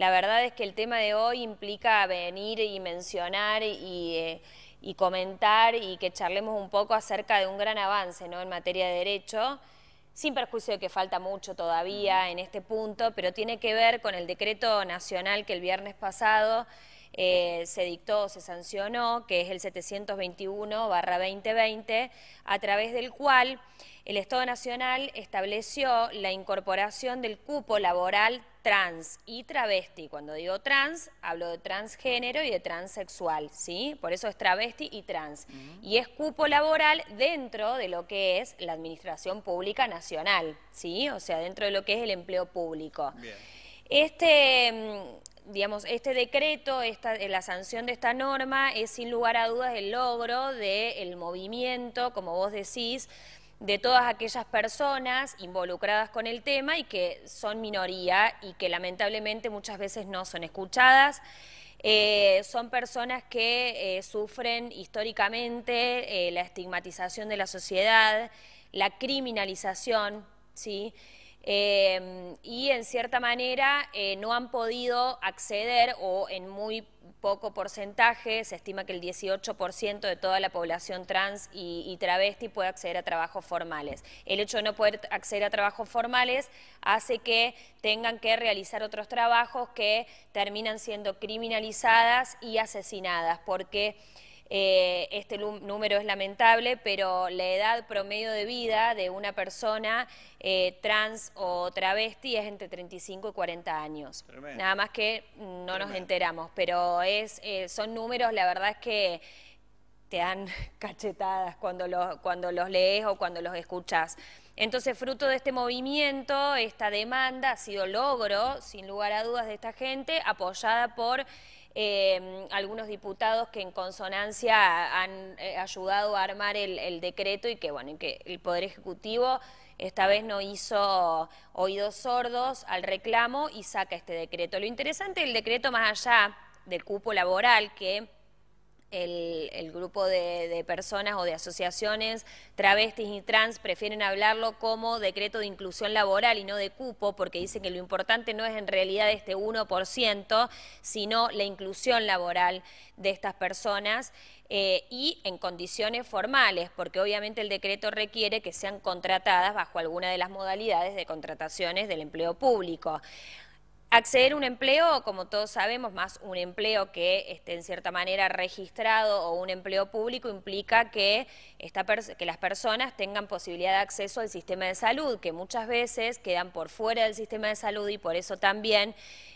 La verdad es que el tema de hoy implica venir y mencionar eh, y, comentar y que charlemos un poco acerca de un gran avance ¿no? en materia de derecho sin perjuicio de que falta mucho todavía en este punto, pero tiene que ver con el decreto nacional que el viernes pasado eh, se dictó, se sancionó, que es el 721-2020, a través del cual el Estado Nacional estableció la incorporación del cupo laboral trans y travesti. Cuando digo trans, hablo de transgénero y de transexual, ¿sí? Por eso es travesti y trans. Y es cupo laboral dentro de lo que es la Administración Pública Nacional, ¿sí? O sea, dentro de lo que es el empleo público. Bien. Este mm, digamos, este decreto, esta, eh, la sanción de esta norma es sin lugar a dudas el logro del movimiento, como vos decís, de todas aquellas personas involucradas con el tema y que son minoría y que lamentablemente muchas veces no son escuchadas. Eh, son personas que eh, sufren históricamente la estigmatización de la sociedad, la criminalización, ¿sí? Em, y en cierta manera eh, no han podido acceder o en muy poco porcentaje, se estima que el 18% de toda la población trans y, y, travesti puede acceder a trabajos formales. El hecho de no poder acceder a trabajos formales hace que tengan que realizar otros trabajos que terminan siendo criminalizadas y asesinadas, porque eh, este número es lamentable, pero la edad promedio de vida de una persona eh, trans o travesti es entre 35 y 40 años. Nada más que no nos enteramos, pero es, eh, son números, la verdad es que te dan cachetadas cuando los, cuando los lees o cuando los escuchas. Entonces, fruto de este movimiento, esta demanda ha sido logro, sin lugar a dudas, de esta gente, apoyada por Em, algunos diputados que en consonancia han eh, ayudado a armar el, decreto y que, bueno, que el Poder Ejecutivo esta vez no hizo oídos sordos al reclamo y saca este decreto. Lo interesante el decreto, más allá del cupo laboral, que el, grupo de, personas o de asociaciones travestis y trans prefieren hablarlo como decreto de inclusión laboral y no de cupo, porque dicen que lo importante no es en realidad este 1%, sino la inclusión laboral de estas personas eh, y en condiciones formales, porque obviamente el decreto requiere que sean contratadas bajo alguna de las modalidades de contrataciones del empleo público. Acceder a un empleo, como todos sabemos, más un empleo que esté en cierta manera registrado o un empleo público implica que, que las personas tengan posibilidad de acceso al sistema de salud, que muchas veces quedan por fuera del sistema de salud y por eso también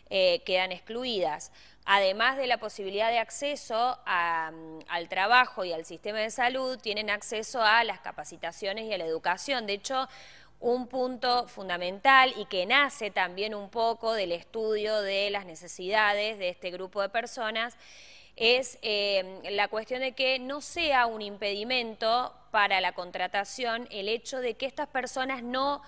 eh, quedan excluidas. Además de la posibilidad de acceso al trabajo y al sistema de salud, tienen acceso a las capacitaciones y a la educación. De hecho, un punto fundamental y que nace también un poco del estudio de las necesidades de este grupo de personas es eh, la cuestión de que no sea un impedimento para la contratación el hecho de que estas personas no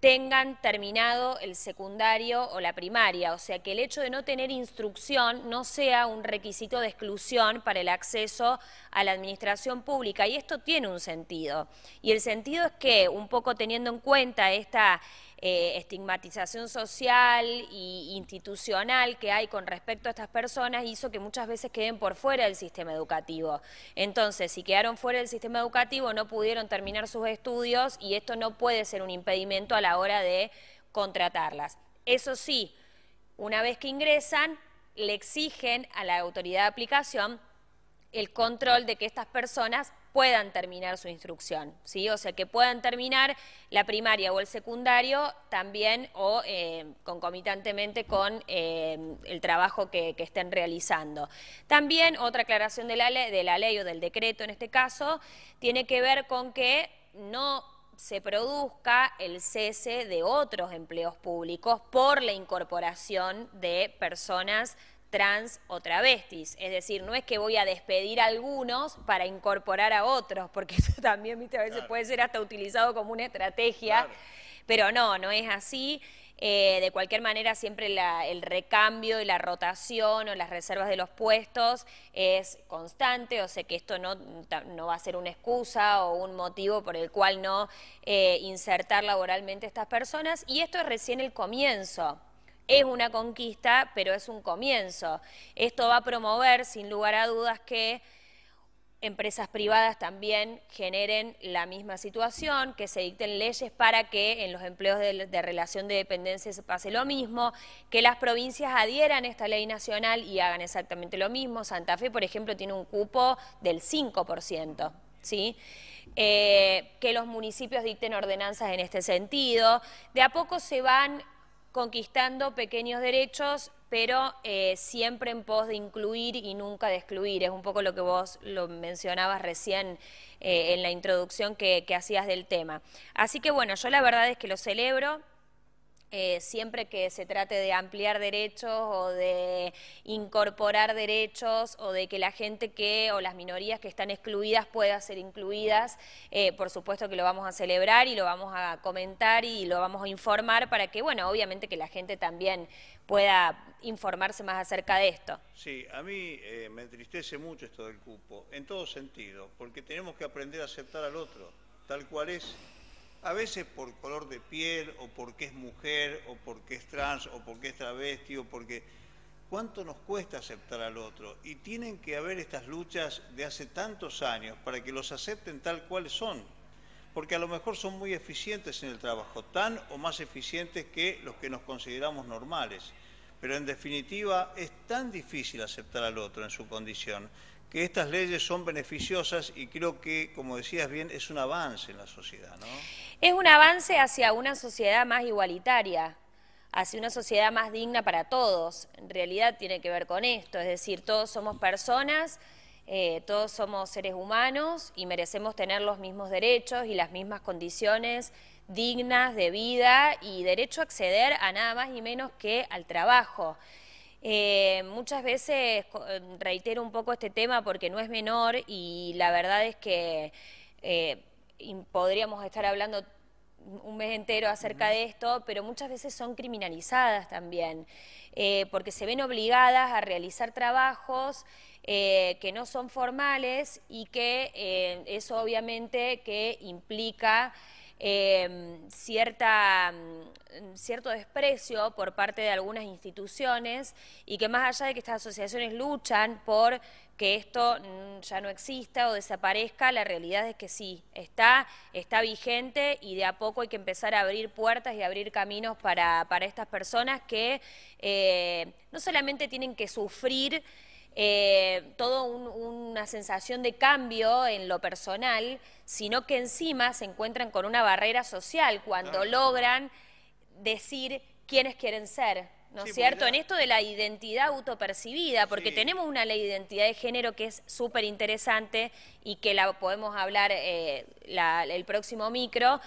tengan terminado el secundario o la primaria, o sea que el hecho de no tener instrucción no sea un requisito de exclusión para el acceso a la administración pública y esto tiene un sentido. Y el sentido es que, un poco teniendo en cuenta esta eh, estigmatización social e institucional que hay con respecto a estas personas hizo que muchas veces queden por fuera del sistema educativo. Entonces, si quedaron fuera del sistema educativo, no pudieron terminar sus estudios y esto no puede ser un impedimento a la hora de contratarlas. Eso sí, una vez que ingresan, le exigen a la autoridad de aplicación el control de que estas personas puedan terminar su instrucción, ¿sí? O sea, que puedan terminar la primaria o el secundario también o eh, concomitantemente con eh, el trabajo que, estén realizando. También otra aclaración de de la ley o del decreto en este caso tiene que ver con que no se produzca el cese de otros empleos públicos por la incorporación de personas trans o travestis. Es decir, no es que voy a despedir a algunos para incorporar a otros, porque eso también a veces puede ser hasta utilizado como una estrategia, pero no, no es así. Eh, de cualquier manera, siempre el recambio y la rotación o las reservas de los puestos es constante, o sea que esto no, no va a ser una excusa o un motivo por el cual no eh, insertar laboralmente a estas personas. Y esto es recién el comienzo. Es una conquista, pero es un comienzo. Esto va a promover, sin lugar a dudas, que empresas privadas también generen la misma situación, que se dicten leyes para que en los empleos de, relación de dependencia se pase lo mismo, que las provincias adhieran a esta ley nacional y hagan exactamente lo mismo. Santa Fe, por ejemplo, tiene un cupo del 5%. ¿Sí? Eh, que los municipios dicten ordenanzas en este sentido. De a poco se van conquistando pequeños derechos, pero eh, siempre en pos de incluir y nunca de excluir. Es un poco lo que vos lo mencionabas recién eh, en la introducción que, que hacías del tema. Así que bueno, yo la verdad es que lo celebro, eh, siempre que se trate de ampliar derechos o de incorporar derechos o de que la gente que o las minorías que están excluidas puedan ser incluidas, eh, por supuesto que lo vamos a celebrar y lo vamos a comentar y lo vamos a informar para que, bueno, obviamente que la gente también pueda informarse más acerca de esto. Sí, a mí eh, me entristece mucho esto del cupo, en todo sentido, porque tenemos que aprender a aceptar al otro, tal cual es a veces por color de piel, o porque es mujer, o porque es trans, o porque es travesti, o porque... ¿Cuánto nos cuesta aceptar al otro? Y tienen que haber estas luchas de hace tantos años para que los acepten tal cual son, porque a lo mejor son muy eficientes en el trabajo, tan o más eficientes que los que nos consideramos normales. Pero en definitiva es tan difícil aceptar al otro en su condición que estas leyes son beneficiosas y creo que, como decías bien, es un avance en la sociedad, ¿no? Es un avance hacia una sociedad más igualitaria, hacia una sociedad más digna para todos. En realidad tiene que ver con esto, es decir, todos somos personas, eh, todos somos seres humanos y merecemos tener los mismos derechos y las mismas condiciones dignas de vida y derecho a acceder a nada más y menos que al trabajo. Eh, muchas veces eh, reitero un poco este tema porque no es menor y la verdad es que eh, podríamos estar hablando un mes entero acerca de esto, pero muchas veces son criminalizadas también, porque se ven obligadas a realizar trabajos que no son formales y que eso obviamente que implica Em, cierta, mm, cierto desprecio por parte de algunas instituciones y que más allá de que estas asociaciones luchan por que esto mm, ya no exista o desaparezca, la realidad es que sí, está, está vigente y de a poco hay que empezar a abrir puertas y abrir caminos para, estas personas que eh, no solamente tienen que sufrir eh, toda una sensación de cambio en lo personal, sino que encima se encuentran con una barrera social cuando logran decir quiénes quieren ser. ¿no es cierto? En esto de la identidad autopercibida, porque tenemos una ley de identidad de género que es súper interesante y que la podemos hablar eh, el próximo micro,